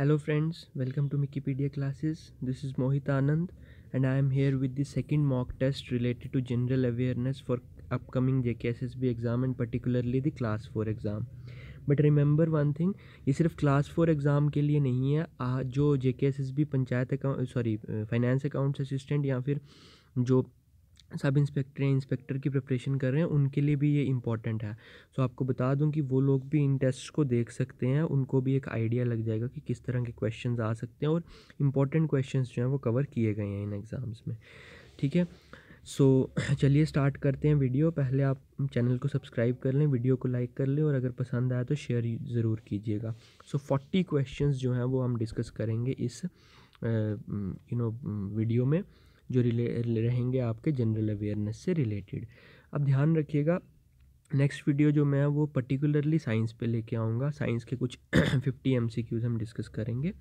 hello friends welcome to Wikipedia classes this is Mohit Anand and I am here with the second mock test related to general awareness for upcoming J exam and particularly the class four exam but remember one thing ये सिर्फ class four exam के लिए नहीं है आ, जो J panchayat account sorry finance accounts assistant या फिर जो सब इंस्पेक्टर या इंस्पेक्टर की प्रिपरेशन कर रहे हैं उनके लिए भी ये इंपॉर्टेंट है सो so, आपको बता दूं कि वो लोग भी इन टेस्ट को देख सकते हैं उनको भी एक आइडिया लग जाएगा कि किस तरह के क्वेश्चंस आ सकते हैं और इम्पॉर्टेंट क्वेश्चंस जो हैं वो कवर किए गए हैं इन एग्ज़ाम्स में ठीक है सो so, चलिए स्टार्ट करते हैं वीडियो पहले आप चैनल को सब्सक्राइब कर लें वीडियो को लाइक कर लें और अगर पसंद आया तो शेयर ज़रूर कीजिएगा सो फोर्टी क्वेश्चन जो हैं वो हम डिस्कस करेंगे इस यू नो वीडियो में जो रिले रहेंगे आपके जनरल अवेयरनेस से रिलेटेड अब ध्यान रखिएगा नेक्स्ट वीडियो जो मैं वो पर्टिकुलरली साइंस पे लेके आऊँगा साइंस के कुछ फिफ्टी एम हम डिस्कस करेंगे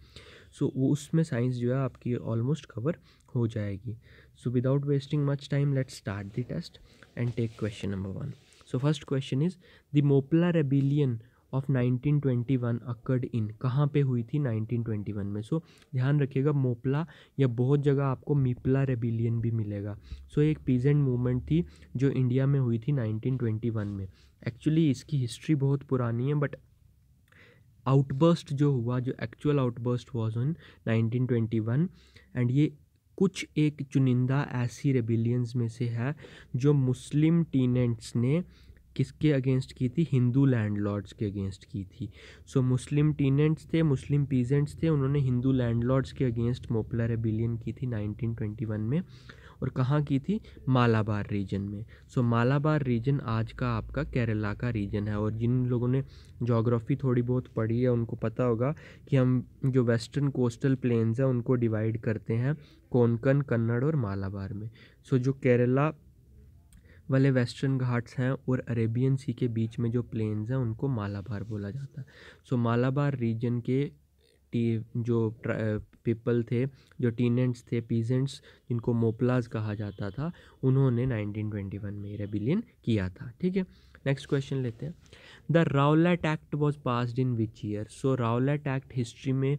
सो so, वो उसमें साइंस जो है आपकी ऑलमोस्ट कवर हो जाएगी so without wasting much time let's start the test and take question number one so first question is the Moplah rebellion of 1921 occurred in कहाँ पे हुई थी 1921 में सो so, ध्यान रखिएगा मोपला या बहुत जगह आपको मिपला रेबिलियन भी मिलेगा सो so, एक पीजेंट मूवमेंट थी जो इंडिया में हुई थी 1921 में एक्चुअली इसकी हिस्ट्री बहुत पुरानी है बट आउटबर्स्ट जो हुआ जो actual outburst was on nineteen and ये कुछ एक चुनिंदा ऐसी रेबिलियंस में से है जो मुस्लिम टीनेंट्स ने किसके अगेंस्ट की थी हिंदू लैंडलॉर्ड्स के अगेंस्ट की थी सो मुस्लिम टीनेंट्स थे मुस्लिम पीजेंट्स थे उन्होंने हिंदू लैंडलॉर्ड्स के अगेंस्ट मोपला रेबिलियन की थी 1921 में और कहाँ की थी मालाबार रीजन में सो so, मालाबार रीजन आज का आपका केरला का रीजन है और जिन लोगों ने जोग्राफ़ी थोड़ी बहुत पढ़ी है उनको पता होगा कि हम जो वेस्टर्न कोस्टल प्लेन्स हैं उनको डिवाइड करते हैं कोंकण कन्नड़ और मालाबार में सो so, जो केरला वाले वेस्टर्न घाट्स हैं और अरेबियन सी के बीच में जो प्लेन्स हैं उनको मालाबार बोला जाता है सो मालाबार रीजन के टी जो पीपल थे जो टीनेंट्स थे पीजेंट्स जिनको मोपलाज कहा जाता था उन्होंने 1921 में रेबिलियन किया था ठीक है नेक्स्ट क्वेश्चन लेते हैं the Rowlatt Act was passed in which year so Rowlatt Act history में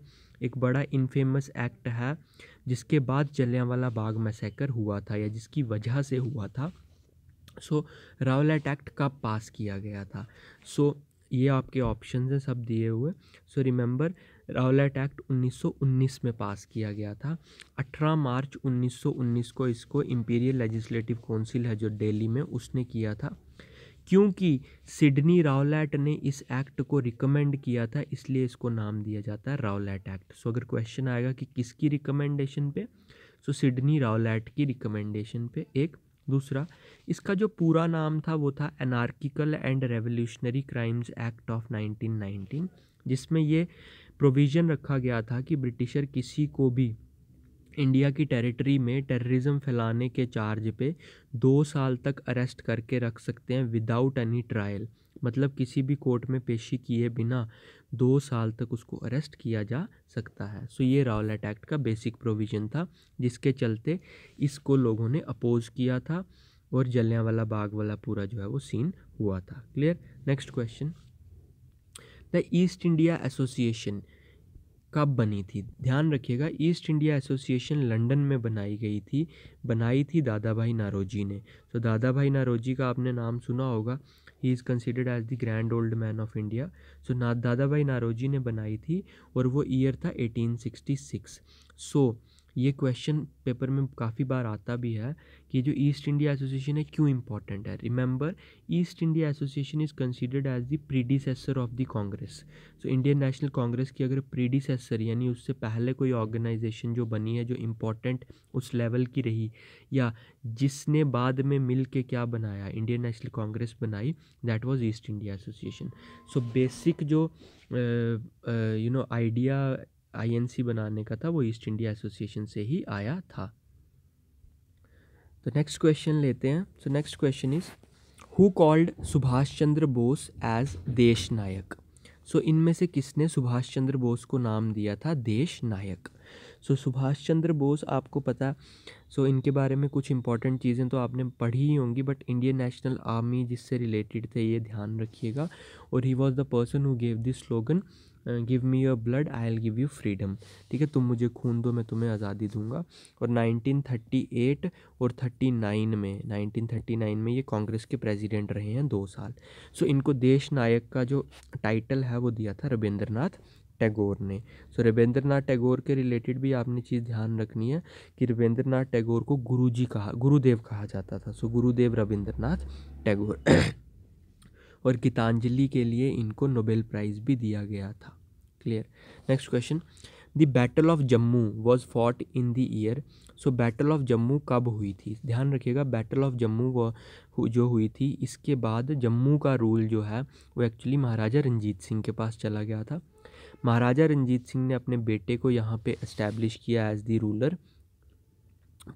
एक बड़ा इनफेमस एक्ट है जिसके बाद वाला बाग मैसेकर हुआ था या जिसकी वजह से हुआ था सो रावलेट एक्ट कब पास किया गया था सो ये आपके ऑप्शन हैं सब दिए हुए सो रिमेंबर रावलैट एक्ट 1919 में पास किया गया था 18 मार्च 1919 को इसको इम्पीरियल लेजिस्लेटिव काउंसिल है जो दिल्ली में उसने किया था क्योंकि सिडनी रावलैट ने इस एक्ट को रिकमेंड किया था इसलिए इसको नाम दिया जाता है रावलैट एक्ट सो अगर क्वेश्चन आएगा कि किसकी रिकमेंडेशन पे सो सिडनी रावलैट की रिकमेंडेशन पे एक दूसरा इसका जो पूरा नाम था वो था anarchical and revolutionary crimes act of 1919 जिसमें ये प्रोविज़न रखा गया था कि ब्रिटिशर किसी को भी इंडिया की टेरिटरी में टेररिज्म फैलाने के चार्ज पे दो साल तक अरेस्ट करके रख सकते हैं विदाउट एनी ट्रायल मतलब किसी भी कोर्ट में पेशी किए बिना दो साल तक उसको अरेस्ट किया जा सकता है सो ये रावलेट एक्ट का बेसिक प्रोविज़न था जिसके चलते इसको लोगों ने अपोज किया था और जलियाँ वाला बाग वाला पूरा जो है वो सीन हुआ था clear next question the East India Association कब बनी थी ध्यान रखिएगा ईस्ट इंडिया एसोसिएशन लंदन में बनाई गई थी बनाई थी दादा भाई नारोजी ने तो दादा भाई नारोजी का आपने नाम सुना होगा he is considered as the grand old man of India so ना दादा भाई नारोजी ने बनाई थी और वो ईयर था 1866 सो so, ये क्वेश्चन पेपर में काफ़ी बार आता भी है कि जो ईस्ट इंडिया एसोसिएशन है क्यों इम्पॉर्टेंट है remember East India Association is considered as the predecessor of the Congress so Indian National Congress की अगर प्रीडिसेसर यानी उससे पहले कोई ऑर्गेनाइजेशन जो बनी है जो इम्पॉर्टेंट उस लेवल की रही या जिसने बाद में मिल के क्या बनाया इंडियन नेशनल कांग्रेस बनाई that was East India Association so basic जो यू नो आइडिया आईएनसी बनाने का था वो ईस्ट इंडिया एसोसिएशन से ही आया था तो नेक्स्ट क्वेश्चन लेते हैं so next question is who called Subhash Chandra Bose as Desh Nayak so so, इनमें से किसने सुभाष चंद्र बोस को नाम दिया था देश नायक सो so, सुभाष चंद्र बोस आपको पता सो so, इनके बारे में कुछ इंपॉर्टेंट चीज़ें तो आपने पढ़ी ही होंगी बट इंडियन नेशनल आर्मी जिससे रिलेटेड थे ये ध्यान रखिएगा और he was the person who gave this slogan give me your blood I'll give you freedom ठीक है तुम मुझे खून दो मैं तुम्हें आज़ादी दूंगा और 1938 और 39 में 1939 में ये कांग्रेस के प्रेसिडेंट रहे हैं दो साल सो so, इनको देश नायक का जो टाइटल है वो दिया था रविंद्रनाथ टैगोर ने सो so, रविंद्रनाथ टैगोर के रिलेटेड भी आपने चीज़ ध्यान रखनी है कि रविंद्रनाथ टैगोर को गुरुजी कहा गुरुदेव कहा जाता था सो so, गुरुदेव रविंद्रनाथ टैगोर और गीतांजलि के लिए इनको नोबेल प्राइज़ भी दिया गया था clear next question the battle of Jammu was fought in the year so battle of Jammu कब हुई थी ध्यान रखिएगा बैटल ऑफ जम्मू जो हुई थी इसके बाद जम्मू का रूल जो है वो एक्चुअली महाराजा रंजीत सिंह के पास चला गया था महाराजा रंजीत सिंह ने अपने बेटे को यहाँ पे इस्टेब्लिश किया एज दी रूलर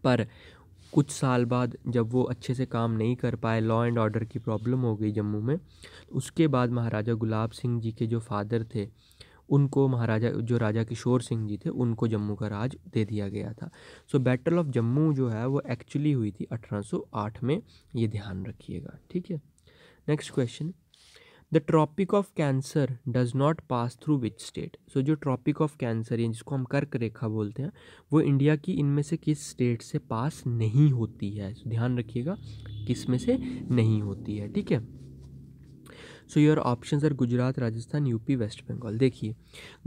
पर कुछ साल बाद जब वो अच्छे से काम नहीं कर पाए लॉ एंड ऑर्डर की प्रॉब्लम हो गई जम्मू में उसके बाद महाराजा गुलाब सिंह जी के जो फादर थे उनको महाराजा जो राजा किशोर सिंह जी थे उनको जम्मू का राज दे दिया गया था सो बैटल ऑफ जम्मू जो है वो एक्चुअली हुई थी 1808 में ये ध्यान रखिएगा ठीक है next question the Tropic of Cancer does not pass through which state so जो ट्रॉपिक ऑफ कैंसर है जिसको हम कर्क रेखा बोलते हैं वो इंडिया की इनमें से किस स्टेट से पास नहीं होती है so, ध्यान रखिएगा किस में से नहीं होती है ठीक है so your option sir Gujarat Rajasthan UP West Bengal देखिए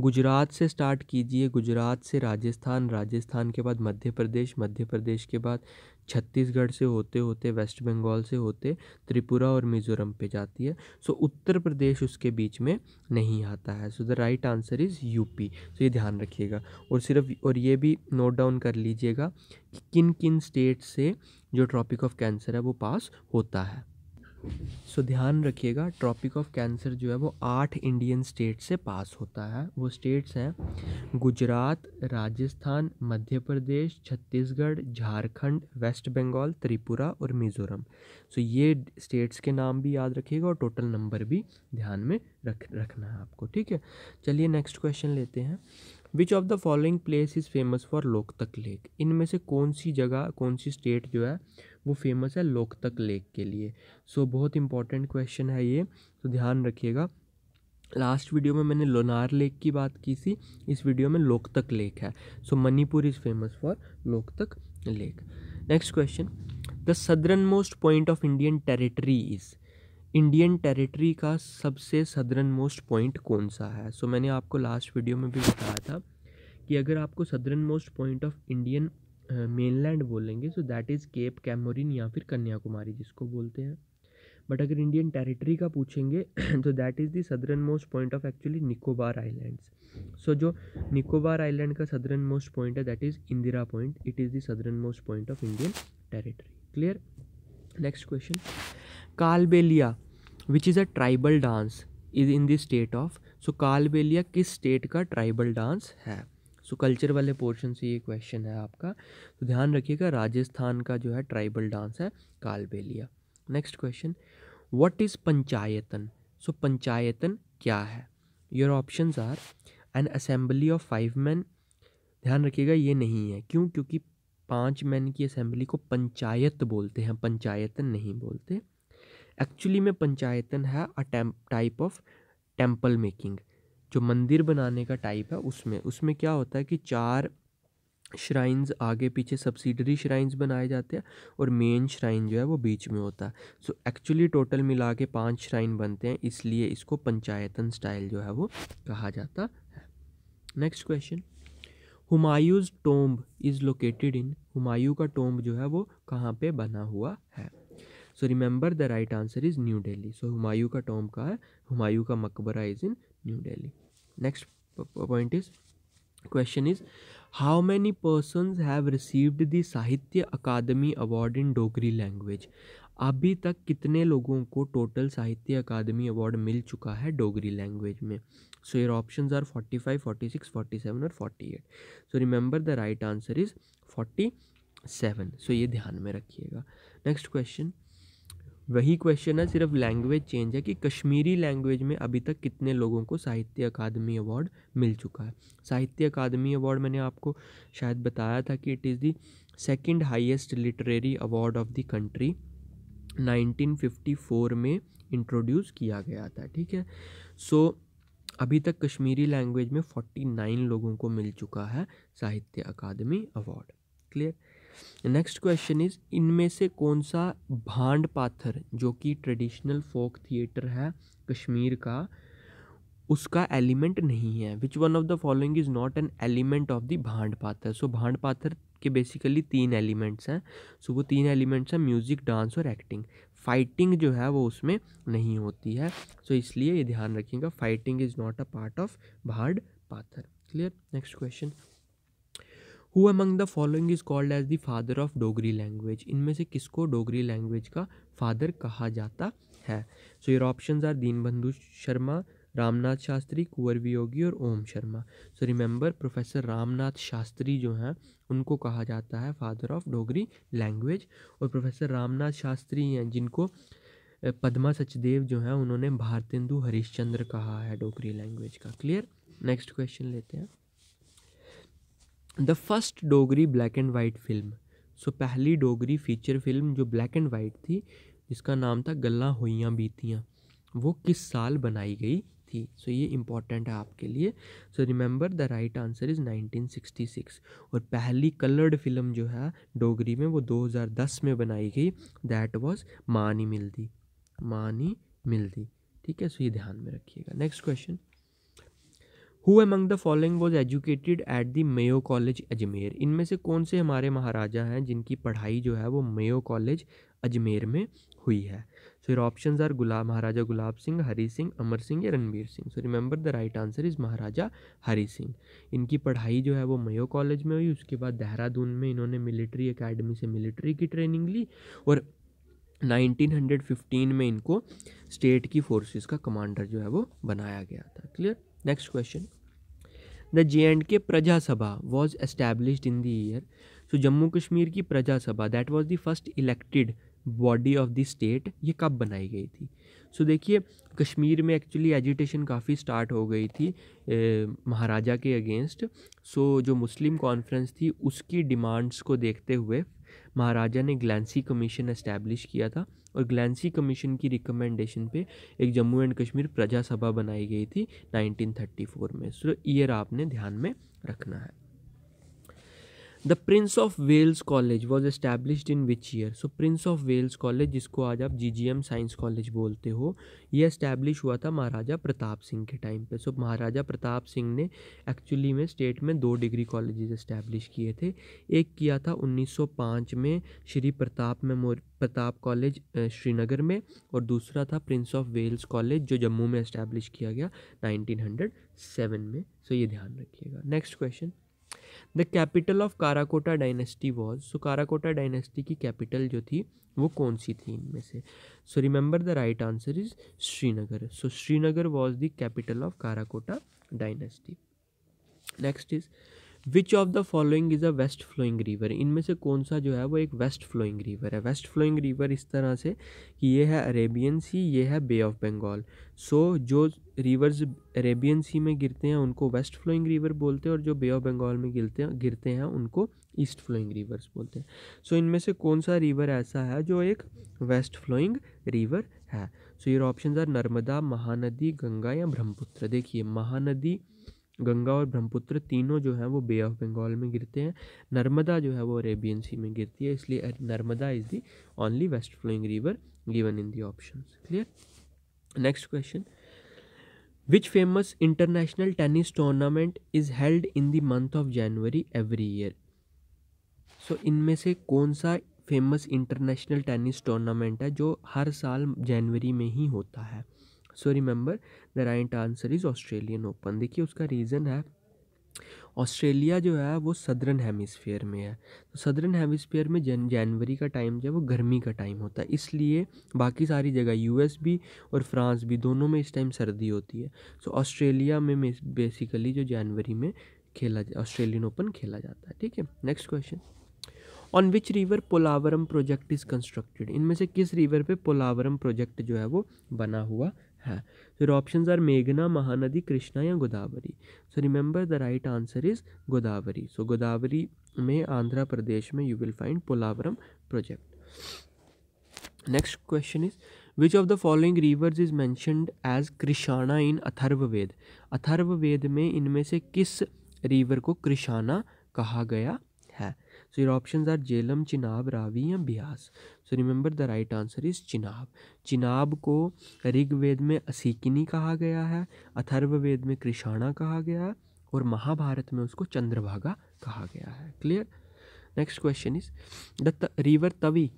गुजरात से स्टार्ट कीजिए गुजरात से राजस्थान राजस्थान के बाद मध्य प्रदेश मध्य प्रदेश के बाद छत्तीसगढ़ से होते होते वेस्ट बंगाल से होते त्रिपुरा और मिज़ोरम पे जाती है सो उत्तर प्रदेश उसके बीच में नहीं आता है so the right answer is UP so ये ध्यान रखिएगा और सिर्फ और ये भी नोट डाउन कर लीजिएगा कि किन किन स्टेट से जो ट्रॉपिक ऑफ कैंसर है वो पास होता है सो ध्यान रखिएगा ट्रॉपिक ऑफ कैंसर जो है वो आठ इंडियन स्टेट से पास होता है वो स्टेट्स हैं गुजरात राजस्थान मध्य प्रदेश छत्तीसगढ़ झारखंड वेस्ट बंगाल त्रिपुरा और मिज़ोरम सो ये स्टेट्स के नाम भी याद रखिएगा और टोटल नंबर भी ध्यान में रख रखना है आपको ठीक है चलिए नेक्स्ट क्वेश्चन लेते हैं which of the following place is famous for Loktak lake इनमें से कौन सी जगह कौन सी स्टेट जो है वो फेमस है लोकतक लेक के लिए सो so, बहुत इंपॉर्टेंट क्वेश्चन है ये तो ध्यान रखिएगा लास्ट वीडियो में मैंने लोनार लेक की बात की थी इस वीडियो में लोकतक लेक है so Manipur is famous for Loktak lake next question the southern most point of Indian territory is Indian territory का सबसे सदरन मोस्ट पॉइंट कौन सा है सो so, मैंने आपको लास्ट वीडियो में भी बताया था कि अगर आपको southern most point of Indian mainland बोलेंगे so that is Cape Comorin या फिर कन्याकुमारी जिसको बोलते हैं बट अगर इंडियन टेरिटरी का पूछेंगे तो that is the southern most point of actually Nicobar islands so जो निकोबार आइलैंड का सदरन मोस्ट पॉइंट है that is Indira point it is the southern most point of Indian territory clear next question Kalbelia which is a tribal dance is in the state of so Kalbelia किस state का tribal dance है सो culture वाले portion से ये question है आपका तो ध्यान रखिएगा राजस्थान का जो है ट्राइबल डांस है Kalbelia next question what is Panchayatan so Panchayatan क्या है your option are an assembly of five man ध्यान रखिएगा ये नहीं है क्यों क्योंकि पांच मैन की असेंबली को पंचायत बोलते हैं पंचायतन नहीं बोलते एक्चुअली में पंचायतन है a type of temple making जो मंदिर बनाने का टाइप है उसमें उसमें क्या होता है कि चार श्राइन्स आगे पीछे सब्सिडरी श्राइन्स बनाए जाते हैं और मेन श्राइन जो है वो बीच में होता है सो एक्चुअली टोटल मिला के पाँच श्राइन बनते हैं इसलिए इसको पंचायतन स्टाइल जो है वो कहा जाता है next question Humayun's tomb is located in Humayun का टोम्ब जो है वो कहाँ पे बना हुआ है so remember the right answer is New Delhi so Humayun का टोम्ब कहाँ है हुमायूं का मकबरा is in New Delhi next point is question is how many person have received the Sahitya Akademi award in Dogri language अभी तक कितने लोगों को टोटल साहित्य अकादमी अवार्ड मिल चुका है डोगरी लैंग्वेज में so your option are forty five forty six forty seven और forty eight so remember the right answer is forty seven so ये ध्यान में रखिएगा नेक्स्ट क्वेश्चन वही क्वेश्चन है सिर्फ लैंग्वेज चेंज है कि कश्मीरी लैंग्वेज में अभी तक कितने लोगों को साहित्य अकादमी अवार्ड मिल चुका है साहित्य अकादमी अवार्ड मैंने आपको शायद बताया था कि it is the second highest literary award of the country 1954 में इंट्रोड्यूस किया गया था ठीक है सो so, अभी तक कश्मीरी लैंग्वेज में 49 लोगों को मिल चुका है Sahitya Akademi award clear next question is इनमें से कौन सा भांड पाथर जो कि ट्रेडिशनल फोक थिएटर है कश्मीर का उसका एलिमेंट नहीं है which one of the following is not an element of the Bhand Pather सो भांड पाथर के बेसिकली तीन एलिमेंट्स हैं सो so, वो तीन एलिमेंट्स हैं म्यूज़िक डांस और एक्टिंग फाइटिंग जो है वो उसमें नहीं होती है सो so, इसलिए ये ध्यान रखिएगा fighting is not a part of Bhand Pather clear next question who among the following is called as the father of Dogri language इनमें से किसको डोगरी लैंग्वेज का फादर कहा जाता है so your option are Deenbandhu Sharma Ramnath Shastri Kunwar Viyogi और Om Sharma so remember professor Ramnath Shastri जो हैं उनको कहा जाता है फादर ऑफ डोगरी लैंग्वेज और प्रोफेसर रामनाथ शास्त्री हैं जिनको पद्मा सचदेव जो हैं उन्होंने भारतेंदु हरिश्चंद्र कहा है डोगरी लैंग्वेज का क्लियर नेक्स्ट क्वेश्चन लेते हैं the first Dogri black and white film so पहली डोगरी फीचर फिल्म जो ब्लैक एंड वाइट थी जिसका नाम था गल्ला होइयाँ बीतियाँ वो किस साल बनाई गई थी सो so, ये इम्पॉर्टेंट है आपके लिए so remember the right answer is 1966 और पहली कलर्ड फिल्म जो है डोगरी में वो 2010 में बनाई गई दैट वाज मानी मिलदी मानी मिलदी ठीक है सो so, ये ध्यान में रखिएगा next question who among the following was educated at the Mayo college Ajmer इनमें से कौन से हमारे महाराजा हैं जिनकी पढ़ाई जो है वो मेयो कॉलेज अजमेर में हुई है so your option are Gulab Maharaja Gulab Singh Hari Singh Amar Singh या Ranbir Singh so remember the right answer is Maharaja Hari Singh इनकी पढ़ाई जो है वो मयो कॉलेज में हुई उसके बाद देहरादून में इन्होंने मिलिट्री अकेडमी से मिलिट्री की ट्रेनिंग ली और 1915 में इनको स्टेट की फोर्सेस का कमांडर जो है वो बनाया गया था clear next question the J and K Praja Sabha was establish in दर सो जम्मू कश्मीर की Praja Sabha that was the first elected body of the state ये कब बनाई गई थी सो so, देखिए कश्मीर में एक्चुअली एजिटेशन काफ़ी स्टार्ट हो गई थी ए, महाराजा के अगेंस्ट सो so, जो मुस्लिम कॉन्फ्रेंस थी उसकी डिमांड्स को देखते हुए महाराजा ने ग्लैंसी कमीशन एस्टैब्लिश किया था और ग्लैंसी कमीशन की रिकमेंडेशन पे एक जम्मू एंड कश्मीर प्रजा सभा बनाई गई थी 1934 में सो ईयर आपने ध्यान में रखना है the Prince of Wales College was established in which year so Prince of Wales College जिसको आज आप G G M Science College बोलते हो ये इस्टेब्लिश हुआ था महाराजा प्रताप सिंह के टाइम पर सो so, महाराजा प्रताप सिंह ने एक्चुअली में स्टेट में दो डिग्री कॉलेजेस इस्टेब्लिश किए थे एक किया था उन्नीस सौ पाँच में श्री प्रताप मेमोर प्रताप कॉलेज श्रीनगर में और दूसरा था प्रिंस ऑफ वेल्स कॉलेज जो जम्मू में इस्टेब्लिश किया गया नाइनटीन हंड्रेड सेवन में सो so, ये ध्यान रखिएगा next question the capital of Karkota dynasty was so Karkota dynasty की कैपिटल जो थी वो कौन सी थी इनमें से so remember the right answer is Srinagar so Srinagar was the capital of Karkota dynasty next is which of the following is a west flowing river इनमें से कौन सा जो है वो एक वेस्ट फ्लोइंग रिवर है वेस्ट फ्लोइंग रिवर इस तरह से कि ये है अरेबियन सी ये है बे ऑफ बंगाल सो जो रिवर्स अरेबियन सी में गिरते हैं उनको वेस्ट फ्लोइंग रिवर बोलते हैं और जो बे ऑफ बंगाल में गिरते हैं गिरते हैं उनको ईस्ट फ्लोइंग रिवर्स बोलते हैं सो so, इनमें से कौन सा रिवर ऐसा है जो एक वेस्ट फ्लोइंग रिवर है so your option are Narmada Mahanadi Ganga या ब्रह्मपुत्र देखिए महानदी गंगा और ब्रह्मपुत्र तीनों जो हैं वो बे ऑफ बंगाल में गिरते हैं नर्मदा जो है वो अरेबियन सी में गिरती है इसलिए Narmada is the only west flowing river given in the option clear next question which famous international tennis tournament is held in the month of January every year so इनमें से कौन सा फेमस इंटरनेशनल टेनिस टूर्नामेंट है जो हर साल जनवरी में ही होता है so remember the right answer is Australian Open देखिए उसका रीज़न है ऑस्ट्रेलिया जो है वो सदर्न हेमिसफेयर में है तो सदर्न हेमिसफेयर में जन जनवरी का टाइम जो है वो गर्मी का टाइम होता है इसलिए बाकी सारी जगह यूएस भी और फ्रांस भी दोनों में इस टाइम सर्दी होती है सो ऑस्ट्रेलिया में बेसिकली जो जनवरी में खेला ऑस्ट्रेलियन ओपन खेला जाता है ठीक है next question on which river Polavaram project is constructed इनमें से किस रिवर पे पोलावरम प्रोजेक्ट जो है वो बना हुआ है फिर ऑप्शन आर मेघना महानदी कृष्णा या Godavari so remember the right answer is Godavari so Godavari में आंध्र प्रदेश में you will find Polavaram project next question is which of the following rivers is mentioned as Krishana in Atharvaveda Atharvaveda में इनमें से किस रिवर को कृषाणा कहा गया है सो ये ऑप्शन आर जेलम चिनाब रावी या Beas so remember the right answer is Chenab Chenab को ऋग्वेद में असीकिनी कहा गया है अथर्ववेद में कृषाणा कहा गया है और महाभारत में उसको चंद्रभागा कहा गया है clear next question is the river Tawi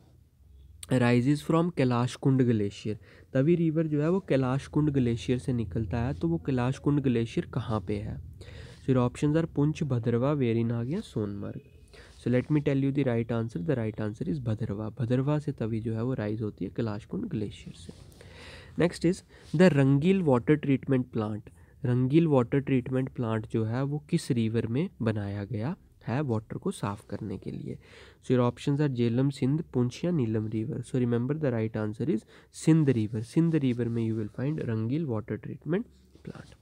rises from Kailash Kund glacier Tawi river जो है वो कैलाश कुंड ग्लेशियर से निकलता है तो वो कैलाश कुंड ग्लेशियर कहाँ पे है फिर ऑप्शन आर पुंछ भद्रवा वेरीनाग या Sonamarg so let me tell you the right answer the right answer is Bhadarwah Bhadarwah से तभी जो है वो राइज होती है कैलाशकुंड ग्लेशियर से next is the Rangil water treatment plant Rangil water treatment plant जो है वो किस रिवर में बनाया गया है वाटर को साफ करने के लिए so your option are Jhelum Sindh Poonch या Neelum river so remember the right answer is Sindh river Sindh river में you will find Rangil water treatment plant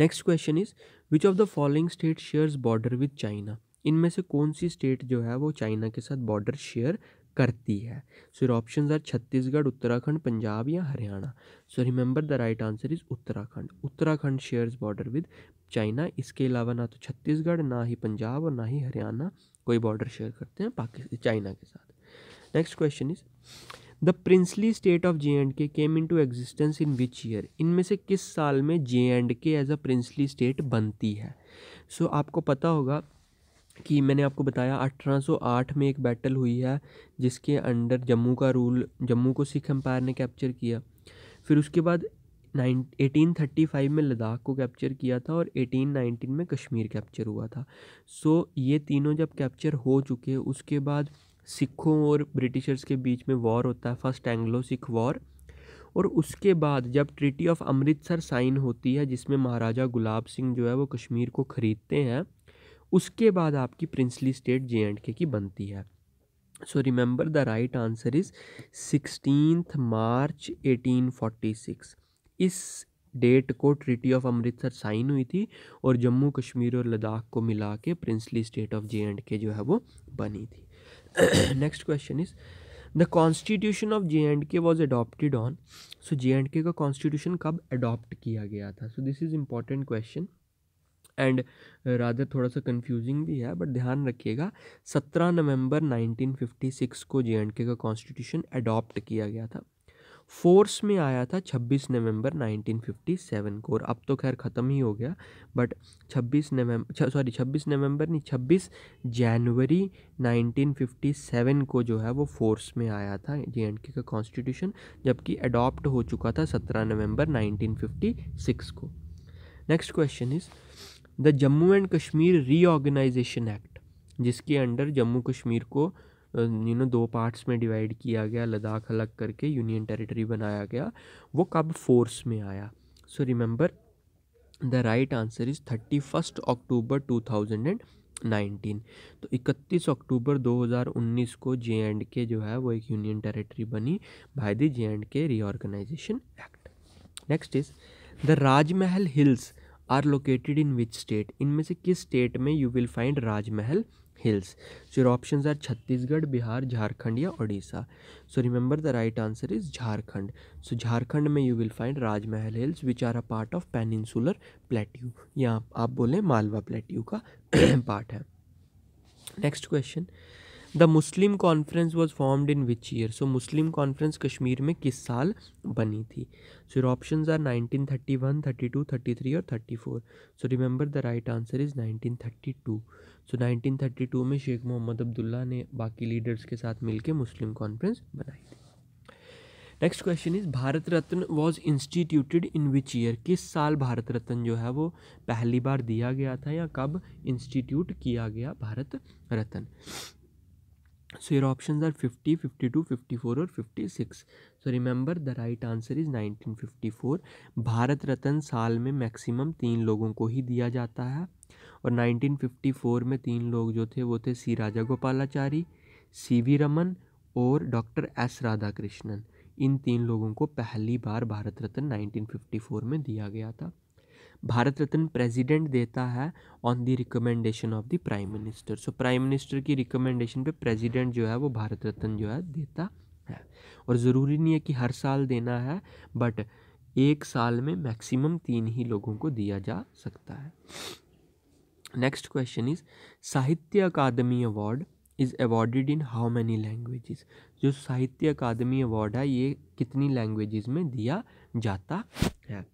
next question is which of the following state shares border with China इनमें से कौन सी state जो है वो China के साथ बॉर्डर शेयर करती है so your option are Chhattisgarh Uttarakhand Punjab या Haryana so remember the right answer is Uttarakhand Uttarakhand shares border with China इसके अलावा ना तो छत्तीसगढ़ ना ही पंजाब और ना ही हरियाणा कोई बॉर्डर शेयर करते हैं पाकिस्तान चाइना के साथ next question is the princely state of J and K came into existence in which year इनमें से किस साल में J and K as a princely state बनती है सो so, आपको पता होगा कि मैंने आपको बताया 1808 में एक बैटल हुई है जिसके अंडर जम्मू का रूल जम्मू को सिख एम्पायर ने कैप्चर किया फिर उसके बाद नाइन फाइव में लद्दाख को कैप्चर किया था और 1819 में कश्मीर कैप्चर हुआ था सो so, ये तीनों जब कैप्चर हो चुके उसके बाद सिखों और ब्रिटिशर्स के बीच में वॉर होता है फर्स्ट एंग्लो सिख वॉर और उसके बाद जब ट्रिटी ऑफ अमृतसर साइन होती है जिसमें महाराजा गुलाब सिंह जो है वो कश्मीर को ख़रीदते हैं उसके बाद आपकी प्रिंसली स्टेट जे एंड के की बनती है so remember the right answer is sixteen March 1846 इस डेट को ट्रिटी ऑफ अमृतसर साइन हुई थी और जम्मू कश्मीर और लद्दाख को मिला के princely state of J and K जो है वो बनी थी next question is the constitution of J and K was adopted on so J and K का कॉन्स्टिट्यूशन कब अडोप्ट किया गया था so this is important question and rather थोड़ा सा कंफ्यूजिंग भी है बट ध्यान रखिएगा सत्रह नवंबर 1956 को जे एंड के का कॉन्स्टिट्यूशन अडॉप्ट किया गया था फोर्स में आया था 26 नवंबर 1957 को और अब तो खैर ख़त्म ही हो गया बट 26 नवंबर सॉरी 26 नवंबर नहीं 26 जनवरी 1957 को जो है वो फोर्स में आया था जे एंड के का कॉन्स्टिट्यूशन जबकि अडॉप्ट हो चुका था 17 नवंबर 1956 को next question is the Jammu and Kashmir reorganisation act जिसके अंडर जम्मू कश्मीर को यू नो दो पार्ट्स में डिवाइड किया गया लद्दाख अलग करके यूनियन टेरिटरी बनाया गया वो कब फोर्स में आया so remember the right answer is thirty first October two thousand and nineteen तो इकतीस अक्टूबर दो हज़ार उन्नीस को जे एंड के जो है वो एक यूनियन टेरिटरी बनी by the J and K reorganisation act next is the Rajmahal hills are located in which state इनमें से किस स्टेट में you will find Rajmahal hills so your option are Chhattisgarh Bihar Jharkhand या Orissa so remember the right answer is Jharkhand so Jharkhand में you will find Rajmahal hills which are a part of peninsular plateau यहाँ आप बोलें Malwa plateau का पार्ट है next question the Muslim conference was formed in which year so Muslim conference Kashmir में किस साल बनी थी so option are nineteen thirty one thirty two thirty three और thirty four so remember the right answer is nineteen thirty two so nineteen thirty two में शेख मोहम्मद अब्दुल्ला ने बाकी leaders के साथ मिलकर मुस्लिम कॉन्फ्रेंस बनाई थी next question is Bharat Ratna was instituted in which year किस साल भारत रत्न जो है वो पहली बार दिया गया था या कब इंस्टीट्यूट किया गया Bharat Ratna so your option are fifty fifty two fifty four और fifty six so remember the right answer is nineteen fifty four Bharat Ratna साल में मैक्सिमम तीन लोगों को ही दिया जाता है और नाइनटीन फिफ्टी फोर में तीन लोग जो थे वो थे C Rajagopalachari C V Raman और डॉक्टर एस राधा कृष्णन इन तीन लोगों को पहली बार Bharat Ratna nineteen fifty four में दिया गया था भारत रत्न प्रेसिडेंट देता है on the recommendation of the prime minister so prime minister की रिकमेंडेशन पे प्रेसिडेंट जो है वो भारत रत्न जो है देता है और ज़रूरी नहीं है कि हर साल देना है बट एक साल में मैक्सिमम तीन ही लोगों को दिया जा सकता है next question is Sahitya Akademi award is awarded in how many languages जो साहित्य अकादमी अवार्ड है ये कितनी लैंग्वेजेस में दिया जाता है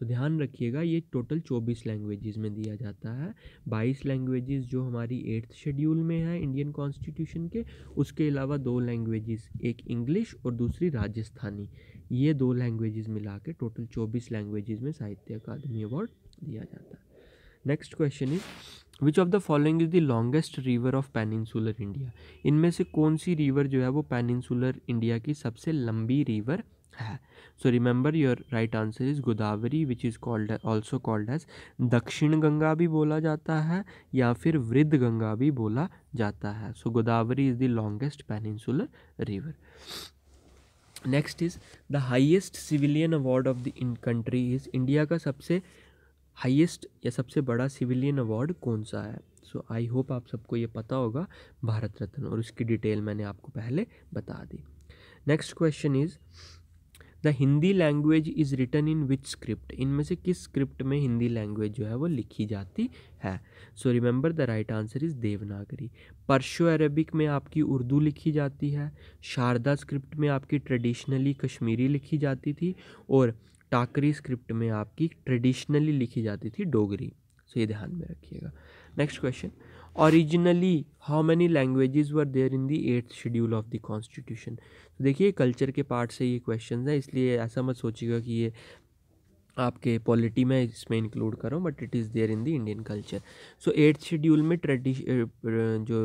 तो ध्यान रखिएगा ये टोटल चौबीस लैंग्वेजेस में दिया जाता है बाईस लैंग्वेजेस जो हमारी एट्थ शेड्यूल में है इंडियन कॉन्स्टिट्यूशन के उसके अलावा दो लैंग्वेजेस एक इंग्लिश और दूसरी राजस्थानी ये दो लैंग्वेजेस मिला के टोटल चौबीस लैंग्वेजेस में साहित्य अकादमी अवार्ड दिया जाता है next question is which of the following is the longest river of peninsular India इनमें से कौन सी रिवर जो है वो पेनिनसुलर इंडिया की सबसे लंबी रिवर है so remember your right answer is Godavari which is called also called as Dakshin Ganga भी बोला जाता है या फिर वृद्ध गंगा भी बोला जाता है so Godavari is the longest peninsular river next is the highest civilian award of the in country is India का सबसे हाइएस्ट या सबसे बड़ा सिविलियन अवार्ड कौन सा है सो आई होप आप सबको ये पता होगा भारत रत्न और उसकी डिटेल मैंने आपको पहले बता दी next question is the Hindi language is written in which script इनमें से किस स्क्रिप्ट में हिंदी लैंग्वेज जो है वो लिखी जाती है so remember the right answer is Devanagari Perso Arabic में आपकी उर्दू लिखी जाती है शारदा स्क्रिप्ट में आपकी ट्रेडिशनली कश्मीरी लिखी जाती थी और टाकरी स्क्रिप्ट में आपकी ट्रेडिशनली लिखी जाती थी डोगरी सो ये ध्यान में रखिएगा next question originally how many languages were there in the eighth schedule of the constitution तो देखिए कल्चर के पार्ट से ये क्वेश्चन है इसलिए ऐसा मत सोचिएगा कि ये आपके पॉलिटी में इसमें इंक्लूड करो but it is there in the Indian culture so eighth schedule में ट्रेडिश जो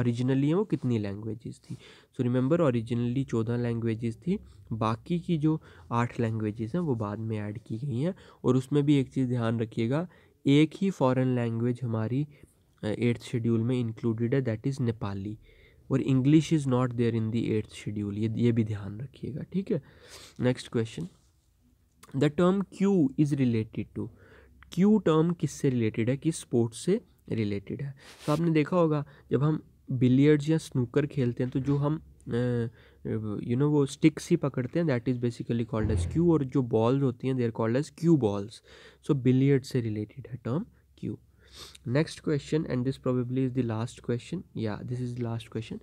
ओरिजिनली है वो कितनी लैंग्वेजेस थी सो रिमेंबर ओरिजिनली चौदह लैंग्वेजेस थी बाकी की जो आठ लैंग्वेजेस हैं वो बाद में ऐड की गई हैं और उसमें भी एक चीज़ ध्यान रखिएगा एक ही फॉरेन लैंग्वेज हमारी एट्थ शेड्यूल में इंक्लूडेड है दैट इज़ नेपाली और English is not there in the eighth schedule ये ये भी ध्यान रखिएगा ठीक है next question the term cue is related to cue term किससे रिलेटेड है किस स्पोर्ट्स से रिलेटेड है तो आपने देखा होगा जब हम बिलियर्ड्स या स्नूकर खेलते हैं तो जो हम यू नो वो स्टिक्स ही पकड़ते हैं that is basically called as cue और जो बॉल्स होती हैं they are called as cue balls so billiard से रिलेटेड है term cue next question and this probably is the last question या this is the last question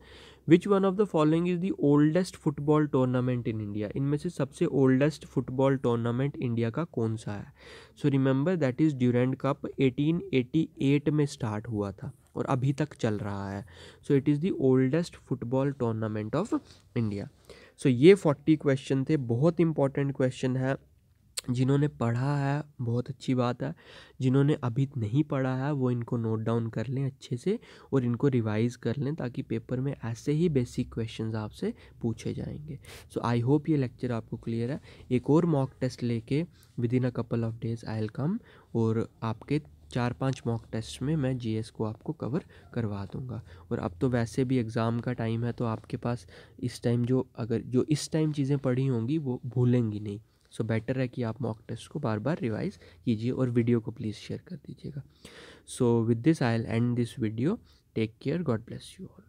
which one of the following is the oldest football tournament in India इनमें से सबसे oldest football tournament India का कौन सा है so remember that is Durand cup eighteen eighty eight में start हुआ था और अभी तक चल रहा है so it is the oldest football tournament of India so ये फोर्टी क्वेश्चन थे बहुत इंपॉर्टेंट क्वेश्चन है जिन्होंने पढ़ा है बहुत अच्छी बात है जिन्होंने अभी नहीं पढ़ा है वो इनको नोट डाउन कर लें अच्छे से और इनको रिवाइज़ कर लें ताकि पेपर में ऐसे ही बेसिक क्वेश्चंस आपसे पूछे जाएंगे सो आई होप ये लेक्चर आपको क्लियर है एक और मॉक टेस्ट लेके within a couple of days I come और आपके चार पांच मॉक टेस्ट में मैं जीएस को आपको कवर करवा दूंगा और अब तो वैसे भी एग्ज़ाम का टाइम है तो आपके पास इस टाइम जो अगर जो इस टाइम चीज़ें पढ़ी होंगी वो भूलेंगी नहीं सो बेटर है कि आप मॉक टेस्ट को बार बार रिवाइज कीजिए और वीडियो को प्लीज़ शेयर कर दीजिएगा so with this I'll end this video take care God bless you all